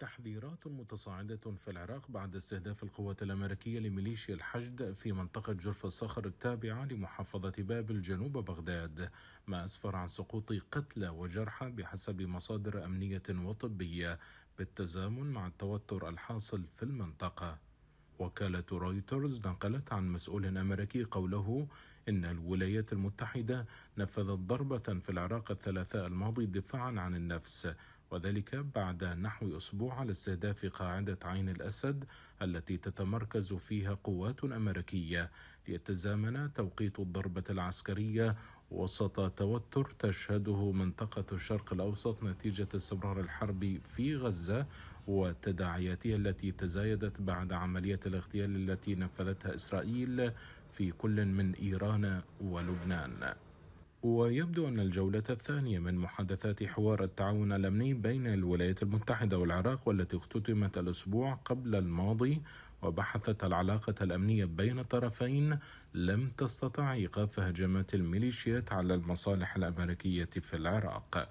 تحذيرات متصاعدة في العراق بعد استهداف القوات الأمريكية لميليشيا الحشد في منطقة جرف الصخر التابعة لمحافظة بابل جنوب بغداد ما أسفر عن سقوط قتلى وجرحى بحسب مصادر أمنية وطبية بالتزامن مع التوتر الحاصل في المنطقة وكالة رويترز نقلت عن مسؤول أمريكي قوله إن الولايات المتحدة نفذت ضربة في العراق الثلاثاء الماضي دفاعا عن النفس وذلك بعد نحو أسبوع على استهداف قاعدة عين الأسد التي تتمركز فيها قوات أمريكية ليتزامن توقيت الضربة العسكرية وسط توتر تشهده منطقة الشرق الأوسط نتيجة استمرار الحرب في غزة وتداعياتها التي تزايدت بعد عملية الاغتيال التي نفذتها إسرائيل في كل من إيران ولبنان. ويبدو أن الجولة الثانية من محادثات حوار التعاون الأمني بين الولايات المتحدة والعراق والتي اختتمت الأسبوع قبل الماضي وبحثت العلاقة الأمنية بين الطرفين لم تستطع إيقاف هجمات الميليشيات على المصالح الأمريكية في العراق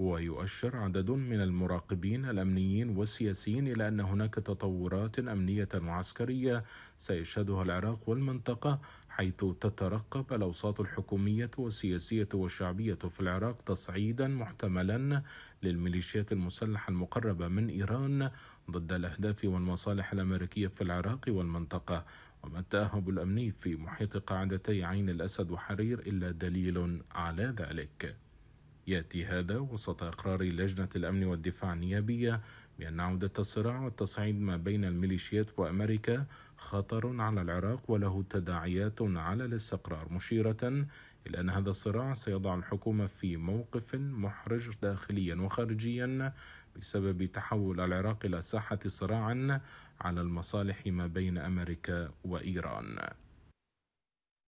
ويؤشر عدد من المراقبين الامنيين والسياسيين الى ان هناك تطورات امنيه وعسكريه سيشهدها العراق والمنطقه حيث تترقب الاوساط الحكوميه والسياسيه والشعبيه في العراق تصعيدا محتملا للميليشيات المسلحه المقربه من ايران ضد الاهداف والمصالح الامريكيه في العراق والمنطقه وما التاهب الامني في محيط قاعدتي عين الاسد وحرير الا دليل على ذلك يأتي هذا وسط إقرار لجنة الأمن والدفاع النيابية بأن عودة الصراع والتصعيد ما بين الميليشيات وأمريكا خطر على العراق وله تداعيات على الاستقرار مشيرة إلى أن هذا الصراع سيضع الحكومة في موقف محرج داخليا وخارجيا بسبب تحول العراق إلى ساحة صراع على المصالح ما بين أمريكا وإيران